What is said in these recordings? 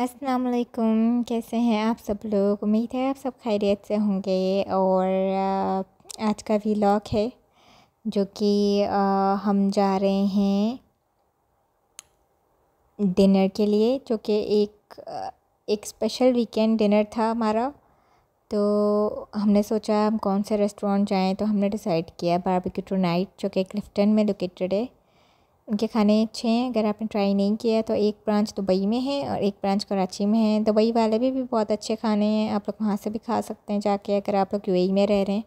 अस्सलाम वालेकुम कैसे हैं आप सब लोग उम्मीद है आप सब खैरियत से होंगे और आज का व्लॉग है जो कि हम जा रहे हैं डिनर के लिए जो कि एक एक स्पेशल वीकेंड डिनर था हमारा तो हमने सोचा हम कौन से रेस्टोरेंट जाएं तो हमने डिसाइड किया बारबेक्यू टू नाइट जो कि क्लिफ्टन में लोकेटेड है उनके खाने अच्छे हैं अगर आपने ट्राई नहीं किया तो एक ब्रांच दुबई में है और एक ब्रांच कराची में है दुबई वाले भी, भी बहुत अच्छे खाने हैं आप लोग वहाँ से भी खा सकते हैं जाके अगर आप लोग यू में रह रहे हैं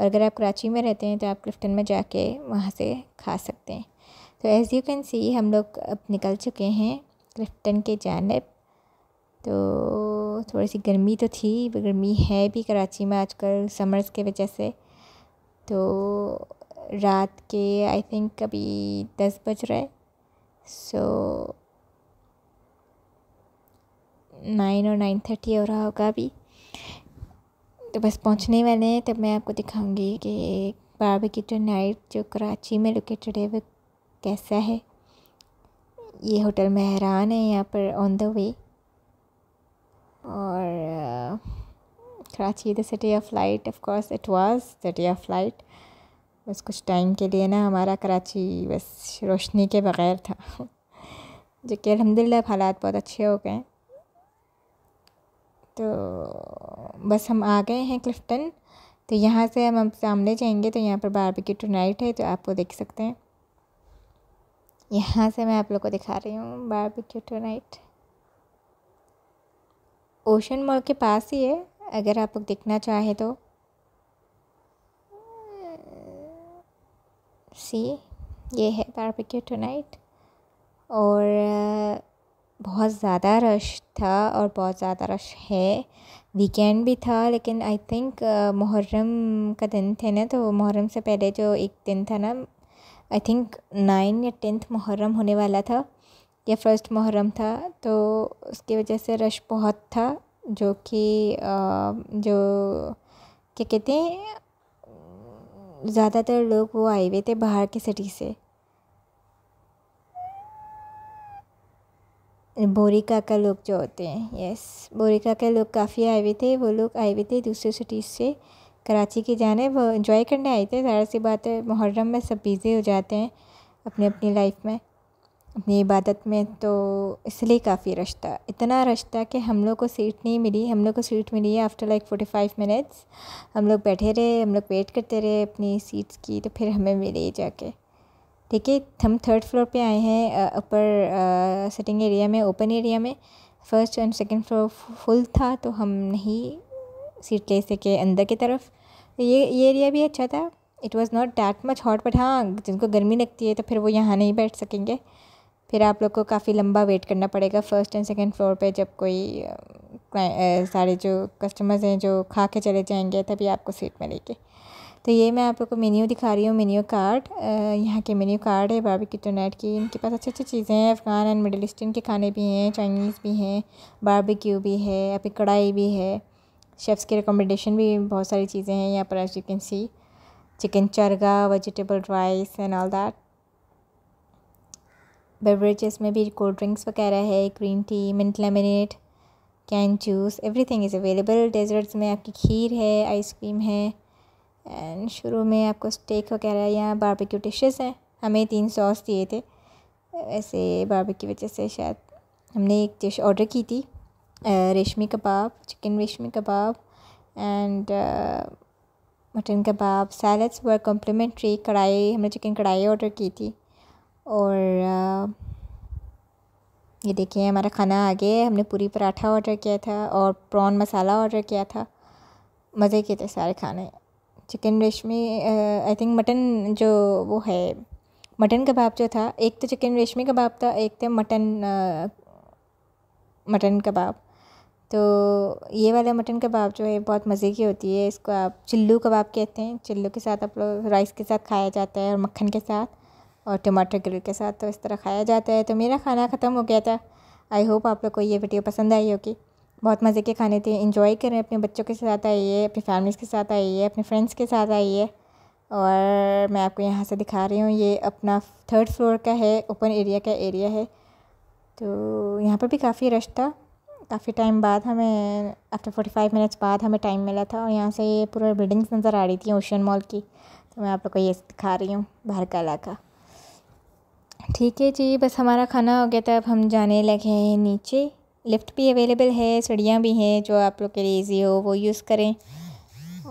और अगर आप कराची में रहते हैं तो आप क्लिफ्टन में जाके वहाँ से खा सकते हैं तो एज़ यू कैन सी हम लोग अब निकल चुके हैं क्लिफ्टन के जानब तो थोड़ी सी गर्मी तो थी गर्मी है भी कराची में आजकल समर्स के वजह से तो रात के आई थिंक अभी दस बज रहे सो नाइन और नाइन थर्टी हो रहा होगा अभी तो बस पहुंचने वाले हैं तब मैं आपको दिखाऊंगी कि टू नाइट जो कराची में लोकेटेड है वो कैसा है ये होटल मेहरान है यहाँ पर ऑन द वे और Karachi the city of light of course it was city of light बस कुछ टाइम के लिए ना हमारा कराची बस रोशनी के बग़ैर था जो कि अलहमदिल्ला हालात बहुत अच्छे हो गए तो बस हम आ गए हैं क्लिफ्टन तो यहाँ से हम सामने जाएंगे तो यहाँ पर बारबेक्यू नाइट है तो आप वो देख सकते हैं यहाँ से मैं आप लोग को दिखा रही हूँ बारबेक्यू नाइट ओशन मॉल के पास ही है अगर आप लोग देखना चाहें तो सी ये है बारबेक्यू टुनाइट और बहुत ज़्यादा रश था और बहुत ज़्यादा रश है वीकेंड भी था लेकिन आई थिंक मुहर्रम का दिन थे ना तो मुहर्रम से पहले जो एक दिन था ना आई थिंक नाइन या टेंथ मुहर्रम होने वाला था या फर्स्ट मुहर्रम था तो उसकी वजह से रश बहुत था जो कि जो क्या कहते हैं ज़्यादातर लोग वो आए हुए थे बाहर के सिटी से बोरिका का लोग जो होते हैं यस बोरिका के लोग काफ़ी आए हुए थे वो लोग आए हुए थे दूसरे सिटीज़ से कराची के जाने वो इन्जॉय करने आए थे ज़्यादा सी बात है मुहर्रम में सब बिज़ी हो जाते हैं अपनी अपनी लाइफ में अपनी इबादत में तो इसलिए काफ़ी रश था इतना रश था कि हम लोग को सीट नहीं मिली हम लोग को सीट मिली है after like forty five minutes हम लोग बैठे रहे हम लोग वेट करते रहे अपनी सीट्स की तो फिर हमें मिली जाके ठीक है हम थर्ड फ्लोर पे आए हैं अपर सिटिंग एरिया में ओपन एरिया में first and second floor full था तो हम नहीं सीट ले सके अंदर की तरफ ये ये एरिया भी अच्छा था it was not that much hot but हाँ जिनको गर्मी लगती है तो फिर वो यहाँ नहीं बैठ सकेंगे फिर आप लोग को काफ़ी लंबा वेट करना पड़ेगा फर्स्ट एंड सेकेंड फ्लोर पे जब कोई uh, uh, सारे जो कस्टमर्स हैं जो खा के चले जाएंगे तभी आपको सीट मिलेगी तो ये मैं आप लोग को मेन्यू दिखा रही हूँ मेन्यू कार्ड uh, यहाँ के मेन्यू कार्ड है बारबी की टोनेट की इनके पास अच्छी अच्छी चीज़ें हैं अफ़गान एंड मिडल ईस्टर्न के खाने भी हैं चाइनीज़ भी हैं बारबी भी है अभी कढ़ाई भी है शेफ़्स की रिकमेंडेशन भी बहुत सारी चीज़ें हैं यहाँ पर as you can see chicken chargha vegetable rice and all that beverages में भी कोल्ड ड्रिंक्स वगैरह है green tea mint lemonade can juice everything is available desserts में आपकी खीर है आइसक्रीम है एंड शुरू में आपको स्टेक वगैरह या बारबेक्यू डिशेस हैं हमें तीन सॉस दिए थे ऐसे बारबे की वजह से शायद हमने एक डिश ऑर्डर की थी रेशमी kebab chicken reshmi kebab and mutton kebab salads were complimentary karahi हमने चिकन कढ़ाई ऑर्डर की थी और ये देखिए हमारा खाना आ गया है हमने पूरी पराठा ऑर्डर किया था और प्रॉन मसाला ऑर्डर किया था मज़े के थे सारे खाने चिकन रेशमी आई थिंक मटन जो वो है मटन कबाब जो था एक तो चिकन रेशमी कबाब था एक थे मटन मटन कबाब तो ये वाला मटन कबाब जो है बहुत मज़े की होती है इसको आप चिल्लू कबाब कहते हैं चिल्लू के साथ आप लोग राइस के साथ खाया जाता है और मक्खन के साथ और टमाटर ग्रिल के साथ तो इस तरह खाया जाता है तो मेरा खाना ख़त्म हो गया था आई होप आप लोग को ये वीडियो पसंद आई होगी बहुत मज़े के खाने थे इन्जॉय करें अपने बच्चों के साथ आइए अपनी फैमिलीज़ के साथ आइए अपने फ्रेंड्स के साथ आइए और मैं आपको यहाँ से दिखा रही हूँ ये अपना थर्ड फ्लोर का है ओपन एरिया का एरिया है तो यहाँ पर भी काफ़ी रश था काफ़ी टाइम बाद हमें आफ्टर फोर्टी फाइव मिनट्स बाद हमें टाइम मिला था और यहाँ से ये पूरा बिल्डिंग्स नज़र आ रही थी ओशन मॉल की तो मैं आप लोग को ये दिखा रही हूँ बाहर का इलाका ठीक है जी बस हमारा खाना हो गया था अब हम जाने लगे हैं नीचे लिफ्ट भी अवेलेबल है सीढ़ियाँ भी हैं जो आप लोग के लिए ईजी हो वो यूज़ करें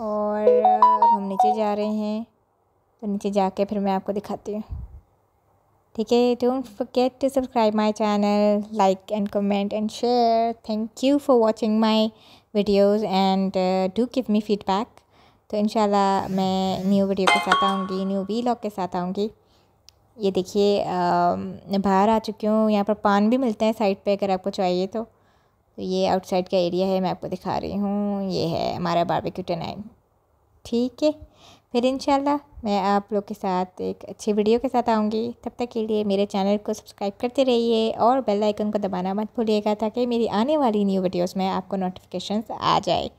और अब हम नीचे जा रहे हैं तो नीचे जाके फिर मैं आपको दिखाती हूँ ठीक है don't forget to subscribe my channel like and comment and share thank you for watching my videos and do give me feedback तो इंशाल्लाह मैं न्यू वीडियो के साथ आऊँगी न्यू वी के साथ आऊँगी ये देखिए बाहर आ चुकी हूँ यहाँ पर पान भी मिलते हैं साइड पे अगर आपको चाहिए तो तो ये आउटसाइड का एरिया है मैं आपको दिखा रही हूँ ये है हमारा बारबेक्यू टनाइन ठीक है फिर इन मैं आप लोग के साथ एक अच्छी वीडियो के साथ आऊँगी तब तक के लिए मेरे चैनल को सब्सक्राइब करते रहिए और बेल आइकन को दबाना मत भूलिएगा ताकि मेरी आने वाली न्यू वीडियोस में आपको नोटिफिकेशंस आ जाए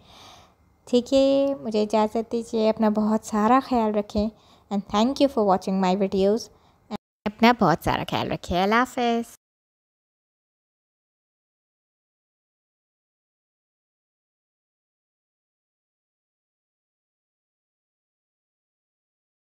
ठीक है मुझे इजाज़त दीजिए अपना बहुत सारा ख्याल रखें and thank you for watching my videos अपना बहुत सारा ख्याल रखिए अल्लाह हाफिज़